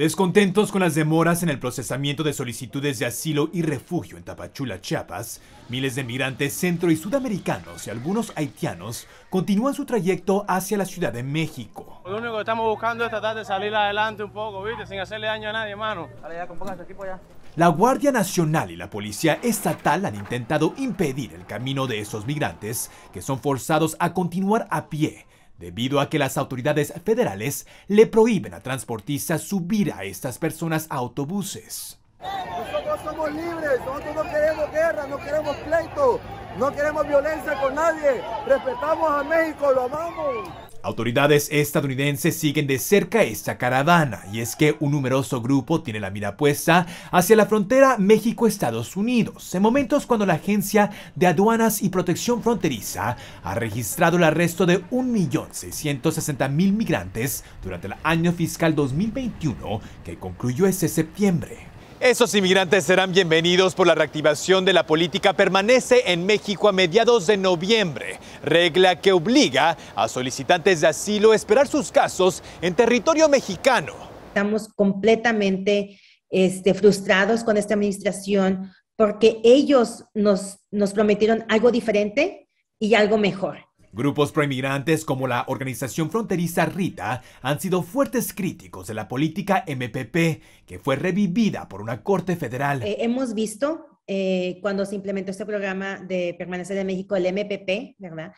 Descontentos con las demoras en el procesamiento de solicitudes de asilo y refugio en Tapachula, Chiapas, miles de migrantes centro y sudamericanos y algunos haitianos continúan su trayecto hacia la Ciudad de México. Lo único que estamos buscando es tratar de salir adelante un poco, ¿viste? Sin hacerle daño a nadie, hermano. Este la Guardia Nacional y la Policía Estatal han intentado impedir el camino de esos migrantes que son forzados a continuar a pie debido a que las autoridades federales le prohíben a transportistas subir a estas personas a autobuses. Nosotros somos libres, nosotros no queremos guerra, no queremos pleito, no queremos violencia con nadie, respetamos a México, lo amamos. Autoridades estadounidenses siguen de cerca esta caravana y es que un numeroso grupo tiene la mira puesta hacia la frontera México-Estados Unidos, en momentos cuando la Agencia de Aduanas y Protección Fronteriza ha registrado el arresto de 1.660.000 migrantes durante el año fiscal 2021 que concluyó este septiembre. Esos inmigrantes serán bienvenidos por la reactivación de la política permanece en México a mediados de noviembre, regla que obliga a solicitantes de asilo a esperar sus casos en territorio mexicano. Estamos completamente este, frustrados con esta administración porque ellos nos, nos prometieron algo diferente y algo mejor. Grupos proemigrantes como la organización fronteriza Rita han sido fuertes críticos de la política MPP, que fue revivida por una corte federal. Eh, hemos visto eh, cuando se implementó este programa de permanencia de México, el MPP, ¿verdad?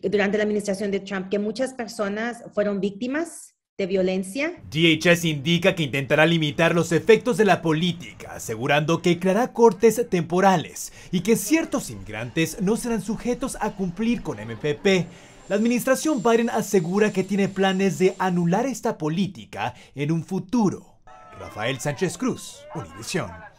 Durante la administración de Trump, que muchas personas fueron víctimas violencia? DHS indica que intentará limitar los efectos de la política, asegurando que creará cortes temporales y que ciertos inmigrantes no serán sujetos a cumplir con MPP. La administración Biden asegura que tiene planes de anular esta política en un futuro. Rafael Sánchez Cruz, Univisión.